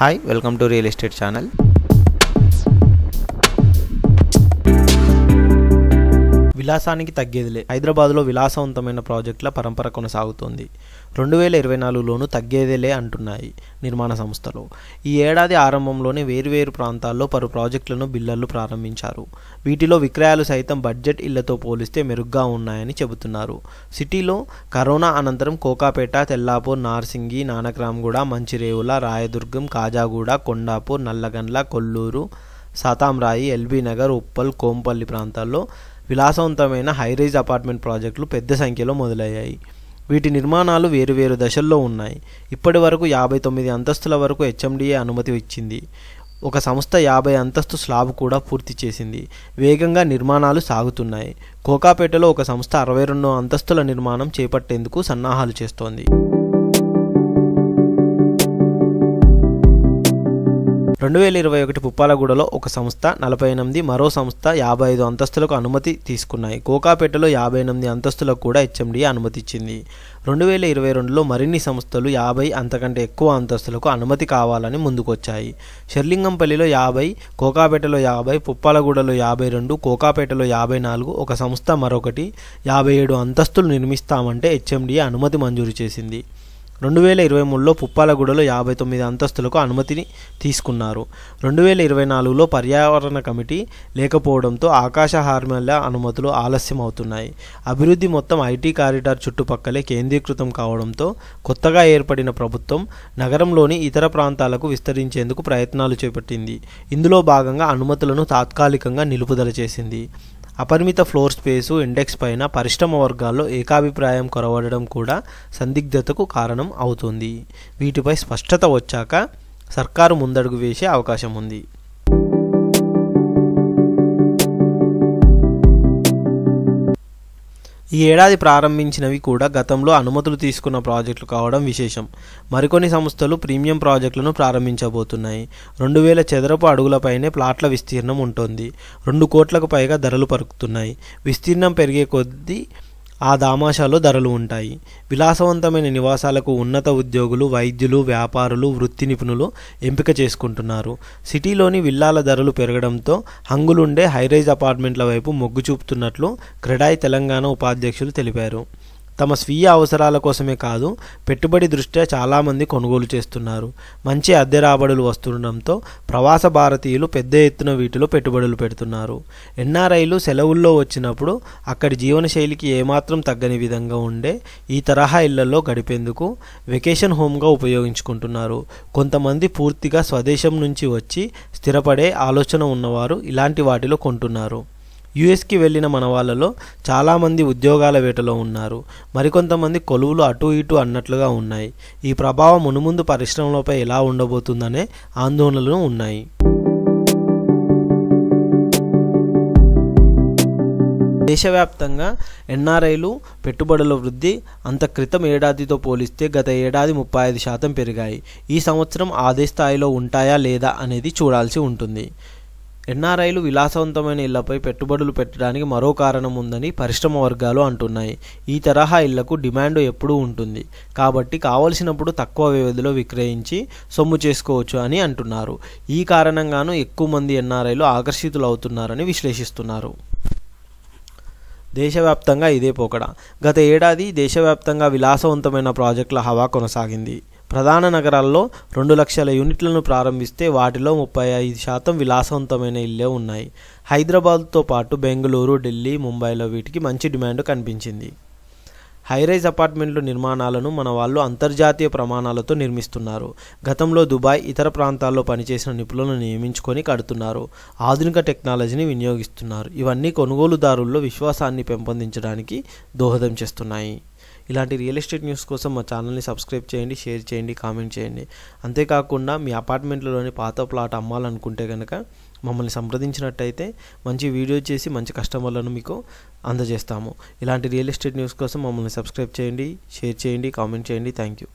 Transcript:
Hi, welcome to Real Estate Channel. విలాసానికి తగ్గేదిలే హైదరాబాద్లో విలాసవంతమైన ప్రాజెక్టుల పరంపర కొనసాగుతోంది రెండు వేల ఇరవై నాలుగులోనూ తగ్గేదేలే అంటున్నాయి నిర్మాణ సంస్థలు ఈ ఏడాది ఆరంభంలోనే వేరువేరు ప్రాంతాల్లో పలు ప్రాజెక్టులను బిల్లర్లు ప్రారంభించారు వీటిలో విక్రయాలు సైతం బడ్జెట్ ఇళ్లతో పోలిస్తే మెరుగ్గా ఉన్నాయని చెబుతున్నారు సిటీలో కరోనా అనంతరం కోకాపేట తెల్లాపూర్ నార్సింగి నానక్రామ్గూడ మంచిరేవుల రాయదుర్గం కాజాగూడ కొండాపూర్ నల్లగండ్ల కొల్లూరు సాతాంరాయి ఎల్బీ నగర్ ఉప్పల్ కోంపల్లి ప్రాంతాల్లో విలాసవంతమైన హైరైజ్ అపార్ట్మెంట్ ప్రాజెక్టులు పెద్ద సంఖ్యలో మొదలయ్యాయి వీటి నిర్మాణాలు వేరువేరు దశల్లో ఉన్నాయి ఇప్పటి వరకు యాభై తొమ్మిది అంతస్తుల వరకు హెచ్ఎండిఏ అనుమతి ఇచ్చింది ఒక సంస్థ యాభై అంతస్తు స్లాబ్ కూడా పూర్తి చేసింది వేగంగా నిర్మాణాలు సాగుతున్నాయి కోకాపేటలో ఒక సంస్థ అరవై రెండు అంతస్తుల నిర్మాణం చేపట్టేందుకు సన్నాహాలు చేస్తోంది రెండు వేల ఇరవై ఒకటి పుప్పాలగూడలో ఒక సంస్థ నలభై ఎనిమిది మరో సంస్థ యాభై ఐదు అంతస్తులకు అనుమతి తీసుకున్నాయి కోకాపేటలో యాభై ఎనిమిది అంతస్తులకు కూడా హెచ్ఎండిఏ అనుమతి ఇచ్చింది రెండు వేల ఇరవై రెండులో మరిన్ని సంస్థలు యాభై అంతకంటే ఎక్కువ అంతస్తులకు అనుమతి కావాలని ముందుకొచ్చాయి షెర్లింగంపల్లిలో యాభై కోకాపేటలో యాభై పుప్పాలగూడలో యాభై రెండు కోకాపేటలో యాభై నాలుగు ఒక సంస్థ మరొకటి యాభై ఏడు అంతస్తులు నిర్మిస్తామంటే హెచ్ఎండిఏ అనుమతి మంజూరు చేసింది రెండు వేల ఇరవై మూడులో పుప్పాలగూడలో యాభై తొమ్మిది అంతస్తులకు అనుమతిని తీసుకున్నారు రెండు వేల ఇరవై నాలుగులో పర్యావరణ కమిటీ లేకపోవడంతో ఆకాశ హార్మల అనుమతులు ఆలస్యం అవుతున్నాయి అభివృద్ధి మొత్తం ఐటీ కారిడార్ చుట్టుపక్కలే కేంద్రీకృతం కావడంతో కొత్తగా ఏర్పడిన ప్రభుత్వం నగరంలోని ఇతర ప్రాంతాలకు విస్తరించేందుకు ప్రయత్నాలు చేపట్టింది ఇందులో భాగంగా అనుమతులను తాత్కాలికంగా నిలుపుదల చేసింది అపరిమిత ఫ్లోర్ స్పేసు ఇండెక్స్ పైన పరిశ్రమ వర్గాల్లో ఏకాభిప్రాయం కొరవడడం కూడా సందిగ్ధతకు కారణం అవుతుంది వీటిపై స్పష్టత వచ్చాక సర్కారు ముందడుగు వేసే అవకాశం ఉంది ఈ ఏడాది ప్రారంభించినవి కూడా గతంలో అనుమతులు తీసుకున్న ప్రాజెక్టులు కావడం విశేషం మరికొన్ని సంస్థలు ప్రీమియం ప్రాజెక్టులను ప్రారంభించబోతున్నాయి రెండు వేల చదరపు అడుగులపైనే ప్లాట్ల విస్తీర్ణం ఉంటుంది రెండు కోట్లకు పైగా ధరలు పరుకుతున్నాయి విస్తీర్ణం పెరిగే కొద్దీ ఆ దామాషాలో ధరలు ఉంటాయి విలాసవంతమైన నివాసాలకు ఉన్నత ఉద్యోగులు వైద్యులు వ్యాపారులు వృత్తి నిపుణులు ఎంపిక చేసుకుంటున్నారు సిటీలోని విల్లాల ధరలు పెరగడంతో హంగులుండే హైరైజ్ అపార్ట్మెంట్ల వైపు మొగ్గు చూపుతున్నట్లు క్రెడాయ్ తెలంగాణ ఉపాధ్యక్షులు తెలిపారు తమ స్వీయ అవసరాల కోసమే కాదు పెట్టుబడి దృష్ట్యా చాలామంది కొనుగోలు చేస్తున్నారు మంచి అద్దె రాబడులు వస్తుండడంతో ప్రవాస భారతీయులు పెద్ద ఎత్తున వీటిలో పెట్టుబడులు పెడుతున్నారు ఎన్ఆర్ఐలు సెలవుల్లో వచ్చినప్పుడు అక్కడి జీవనశైలికి ఏమాత్రం తగ్గని విధంగా ఉండే ఈ తరహా ఇళ్లలో గడిపేందుకు వెకేషన్ హోమ్గా ఉపయోగించుకుంటున్నారు కొంతమంది పూర్తిగా స్వదేశం నుంచి వచ్చి స్థిరపడే ఆలోచన ఉన్నవారు ఇలాంటి వాటిలో కొంటున్నారు యుఎస్కి వెళ్ళిన మన వాళ్ళలో చాలామంది ఉద్యోగాల వేటలో ఉన్నారు మరికొంతమంది కొలువులు అటు ఇటు అన్నట్లుగా ఉన్నాయి ఈ ప్రభావం మునుముందు పరిశ్రమలపై ఎలా ఉండబోతుందనే ఆందోళనలు ఉన్నాయి దేశవ్యాప్తంగా ఎన్ఆర్ఐలు పెట్టుబడుల వృద్ధి అంత క్రితం ఏడాదితో పోలిస్తే గత ఏడాది ముప్పై ఐదు శాతం పెరిగాయి ఈ సంవత్సరం అదే స్థాయిలో ఉంటాయా లేదా అనేది చూడాల్సి ఉంటుంది ఎన్ఆర్ఐలు విలాసవంతమైన ఇళ్లపై పెట్టుబడులు పెట్టడానికి మరో కారణం ఉందని పరిశ్రమ వర్గాలు అంటున్నాయి ఈ తరహా ఇళ్లకు డిమాండ్ ఎప్పుడూ ఉంటుంది కాబట్టి కావలసినప్పుడు తక్కువ వ్యవధిలో విక్రయించి సొమ్ము చేసుకోవచ్చు అని అంటున్నారు ఈ కారణంగాను ఎక్కువ మంది ఎన్ఆర్ఐలు ఆకర్షితులు అవుతున్నారని విశ్లేషిస్తున్నారు దేశవ్యాప్తంగా ఇదే పోకడ గత ఏడాది దేశవ్యాప్తంగా విలాసవంతమైన ప్రాజెక్టుల హవా కొనసాగింది ప్రధాన నగరాల్లో రెండు లక్షల యూనిట్లను ప్రారంభిస్తే వాటిలో ముప్పై ఐదు శాతం విలాసవంతమైన ఇళ్లే ఉన్నాయి హైదరాబాద్తో పాటు బెంగళూరు ఢిల్లీ ముంబైలో వీటికి మంచి డిమాండ్ కనిపించింది హైరైజ్ అపార్ట్మెంట్ల నిర్మాణాలను మన వాళ్ళు అంతర్జాతీయ ప్రమాణాలతో నిర్మిస్తున్నారు గతంలో దుబాయ్ ఇతర ప్రాంతాల్లో పనిచేసిన నిపుణులను నియమించుకొని కడుతున్నారు ఆధునిక టెక్నాలజీని వినియోగిస్తున్నారు ఇవన్నీ కొనుగోలుదారుల్లో విశ్వాసాన్ని పెంపొందించడానికి దోహదం చేస్తున్నాయి ఇలాంటి రియల్ ఎస్టేట్ న్యూస్ కోసం మా ఛానల్ని సబ్స్క్రైబ్ చేయండి షేర్ చేయండి కామెంట్ చేయండి అంతేకాకుండా మీ అపార్ట్మెంట్లోని పాత ప్లాట్ అమ్మాలనుకుంటే కనుక మమ్మల్ని సంప్రదించినట్టయితే మంచి వీడియో చేసి మంచి కస్టమర్లను మీకు అందజేస్తాము ఇలాంటి రియల్ ఎస్టేట్ న్యూస్ కోసం మమ్మల్ని సబ్స్క్రైబ్ చేయండి షేర్ చేయండి కామెంట్ చేయండి థ్యాంక్ యూ